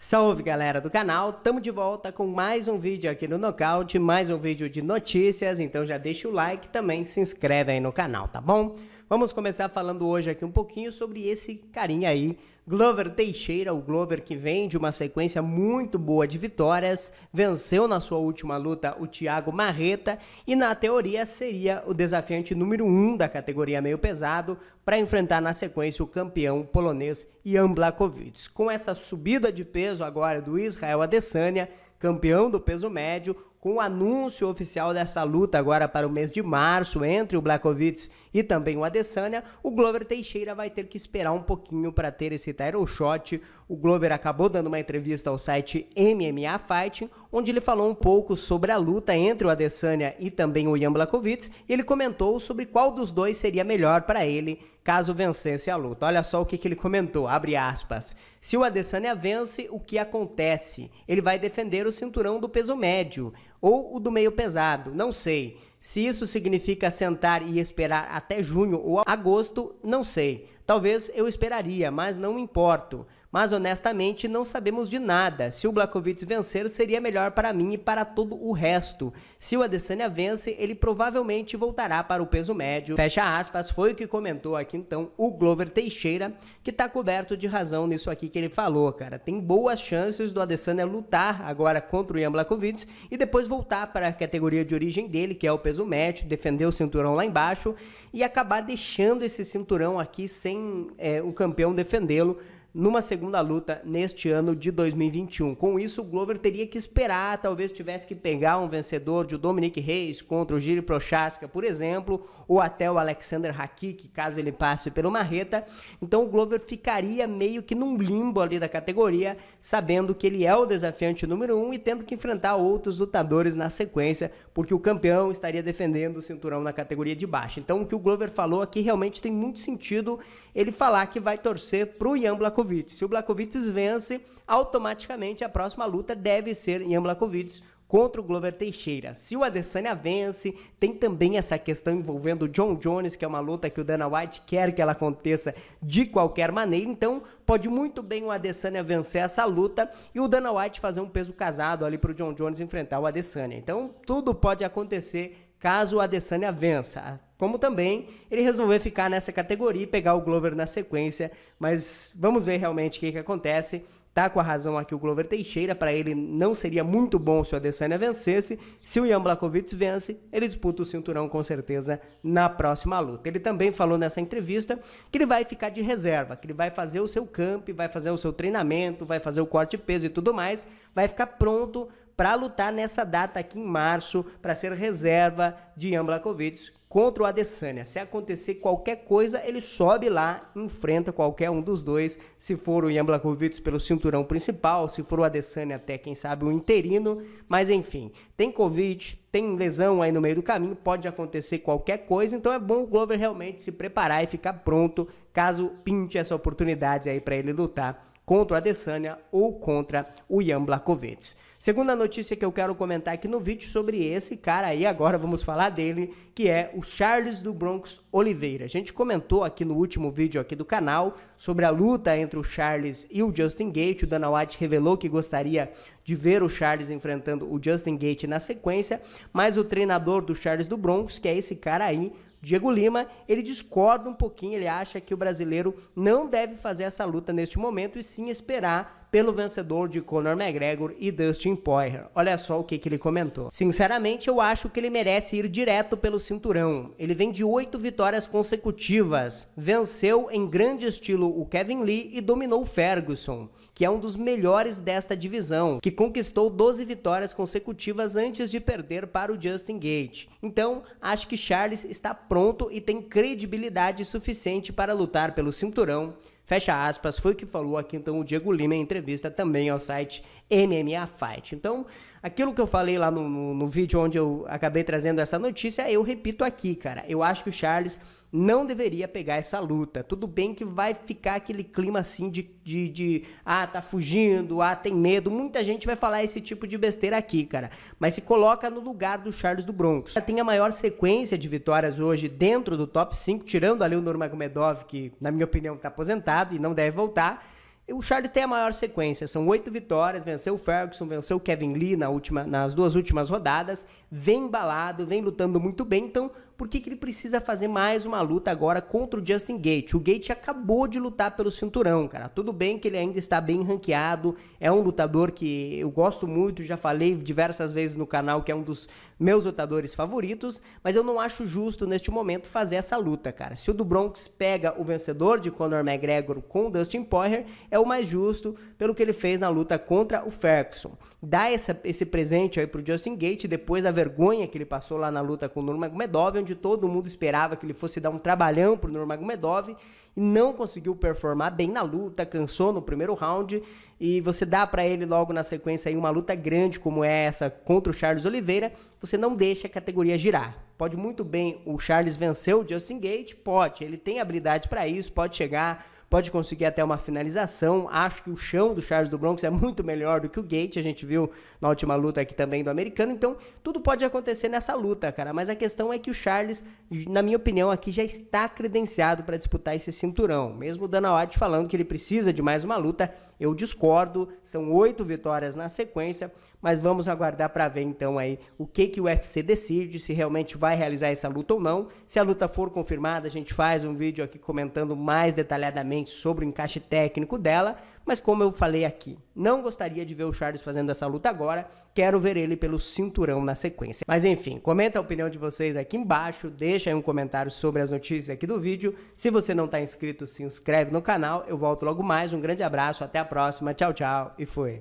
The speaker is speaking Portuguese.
Salve galera do canal, tamo de volta com mais um vídeo aqui no Nocaute, mais um vídeo de notícias, então já deixa o like e também se inscreve aí no canal, tá bom? Vamos começar falando hoje aqui um pouquinho sobre esse carinha aí, Glover Teixeira, o Glover que vem de uma sequência muito boa de vitórias, venceu na sua última luta o Thiago Marreta e na teoria seria o desafiante número 1 um da categoria meio pesado para enfrentar na sequência o campeão polonês Jan Blachowicz. Com essa subida de peso agora do Israel Adesanya, campeão do peso médio, com o anúncio oficial dessa luta agora para o mês de março entre o Blackovitz e também o Adesanya, o Glover Teixeira vai ter que esperar um pouquinho para ter esse title shot. O Glover acabou dando uma entrevista ao site MMA Fighting, onde ele falou um pouco sobre a luta entre o Adesanya e também o Jan Blakovic, e ele comentou sobre qual dos dois seria melhor para ele caso vencesse a luta. Olha só o que, que ele comentou, abre aspas. Se o Adesanya vence, o que acontece? Ele vai defender o cinturão do peso médio ou o do meio pesado, não sei. Se isso significa sentar e esperar até junho ou agosto, não sei. Talvez eu esperaria, mas não me importo. Mas honestamente não sabemos de nada. Se o Blakovic vencer, seria melhor para mim e para todo o resto. Se o Adesanya vence, ele provavelmente voltará para o peso médio. Fecha aspas, foi o que comentou aqui então o Glover Teixeira, que tá coberto de razão nisso aqui que ele falou, cara. Tem boas chances do Adesanya lutar agora contra o Ian Blakovic e depois voltar para a categoria de origem dele, que é o peso médio, defender o cinturão lá embaixo e acabar deixando esse cinturão aqui sem sem é, o campeão defendê-lo numa segunda luta neste ano de 2021. Com isso, o Glover teria que esperar, talvez tivesse que pegar um vencedor de Dominic Reis contra o Giri Prochaska, por exemplo, ou até o Alexander Hakik, caso ele passe pelo Marreta. Então o Glover ficaria meio que num limbo ali da categoria, sabendo que ele é o desafiante número um e tendo que enfrentar outros lutadores na sequência, porque o campeão estaria defendendo o cinturão na categoria de baixo. Então o que o Glover falou aqui realmente tem muito sentido ele falar que vai torcer o Ian Black Blakovic. Se o Blakovic vence, automaticamente a próxima luta deve ser Ian Blakovic contra o Glover Teixeira. Se o Adesanya vence, tem também essa questão envolvendo o John Jones, que é uma luta que o Dana White quer que ela aconteça de qualquer maneira. Então, pode muito bem o Adesanya vencer essa luta e o Dana White fazer um peso casado ali para o John Jones enfrentar o Adesanya. Então, tudo pode acontecer caso o Adesanya vença. Como também ele resolveu ficar nessa categoria e pegar o Glover na sequência, mas vamos ver realmente o que, que acontece. Tá com a razão aqui o Glover Teixeira, para ele não seria muito bom se o Adesanya vencesse. Se o Jan Blakovic vence, ele disputa o cinturão com certeza na próxima luta. Ele também falou nessa entrevista que ele vai ficar de reserva, que ele vai fazer o seu camp, vai fazer o seu treinamento, vai fazer o corte de peso e tudo mais, vai ficar pronto para lutar nessa data aqui em março, para ser reserva de Jan Blakovic contra o Adesanya. Se acontecer qualquer coisa, ele sobe lá, enfrenta qualquer um dos dois. Se for o Ian Blakovic pelo cinturão principal, se for o Adesanya até, quem sabe, o interino. Mas enfim, tem Covid, tem lesão aí no meio do caminho, pode acontecer qualquer coisa. Então é bom o Glover realmente se preparar e ficar pronto caso pinte essa oportunidade aí para ele lutar contra o Adesanya ou contra o Jan Blakovets. Segunda notícia que eu quero comentar aqui no vídeo sobre esse cara aí, agora vamos falar dele, que é o Charles do Bronx Oliveira. A gente comentou aqui no último vídeo aqui do canal sobre a luta entre o Charles e o Justin Gate. O Dana White revelou que gostaria de ver o Charles enfrentando o Justin Gate na sequência, mas o treinador do Charles do Bronx, que é esse cara aí, Diego Lima, ele discorda um pouquinho, ele acha que o brasileiro não deve fazer essa luta neste momento e sim esperar pelo vencedor de Conor McGregor e Dustin Poirier. Olha só o que, que ele comentou. Sinceramente, eu acho que ele merece ir direto pelo cinturão. Ele vem de oito vitórias consecutivas, venceu em grande estilo o Kevin Lee e dominou Ferguson, que é um dos melhores desta divisão, que conquistou 12 vitórias consecutivas antes de perder para o Justin Gate. Então, acho que Charles está pronto e tem credibilidade suficiente para lutar pelo cinturão Fecha aspas, foi o que falou aqui então o Diego Lima em entrevista também ao site MMA Fight. Então, Aquilo que eu falei lá no, no, no, vídeo onde eu acabei trazendo essa notícia, eu repito aqui, cara. Eu acho que o Charles não deveria pegar essa luta. Tudo bem que vai ficar aquele clima assim de, de, de ah, tá fugindo, ah, tem medo. Muita gente vai falar esse tipo de besteira aqui, cara. Mas se coloca no lugar do Charles do Bronx. tem a maior sequência de vitórias hoje dentro do top 5, tirando ali o Nurmagomedov, que na minha opinião tá aposentado e não deve voltar. O Charles tem a maior sequência, são oito vitórias, venceu o Ferguson, venceu o Kevin Lee na última, nas duas últimas rodadas, vem embalado, vem lutando muito bem, então por que, que ele precisa fazer mais uma luta agora contra o Justin Gate? O Gate acabou de lutar pelo cinturão, cara. Tudo bem que ele ainda está bem ranqueado, é um lutador que eu gosto muito, já falei diversas vezes no canal que é um dos meus lutadores favoritos, mas eu não acho justo neste momento fazer essa luta, cara. Se o do Bronx pega o vencedor de Conor McGregor com Dustin Poirier, é o mais justo pelo que ele fez na luta contra o Ferguson. Dá essa, esse presente aí pro Justin Gate depois da vergonha que ele passou lá na luta com o Nurmagomedov, onde onde todo mundo esperava que ele fosse dar um trabalhão pro Nurmagomedov e não conseguiu performar bem na luta, cansou no primeiro round e você dá para ele logo na sequência aí uma luta grande como é essa contra o Charles Oliveira, você não deixa a categoria girar. Pode muito bem o Charles vencer o Justin Gate, pode, ele tem habilidade para isso, pode chegar pode conseguir até uma finalização. Acho que o chão do Charles do Bronx é muito melhor do que o Gate, a gente viu na última luta aqui também do americano. Então, tudo pode acontecer nessa luta, cara. Mas a questão é que o Charles, na minha opinião, aqui já está credenciado para disputar esse cinturão. Mesmo o Dana White falando que ele precisa de mais uma luta, eu discordo. São oito vitórias na sequência, mas vamos aguardar para ver então aí o que que o UFC decide, se realmente vai realizar essa luta ou não. Se a luta for confirmada, a gente faz um vídeo aqui comentando mais detalhadamente sobre o encaixe técnico dela, mas como eu falei aqui, não gostaria de ver o Charles fazendo essa luta agora, quero ver ele pelo cinturão na sequência. Mas enfim, comenta a opinião de vocês aqui embaixo, deixa aí um comentário sobre as notícias aqui do vídeo. Se você não está inscrito, se inscreve no canal. Eu volto logo mais, um grande abraço, até a próxima, tchau, tchau e fui.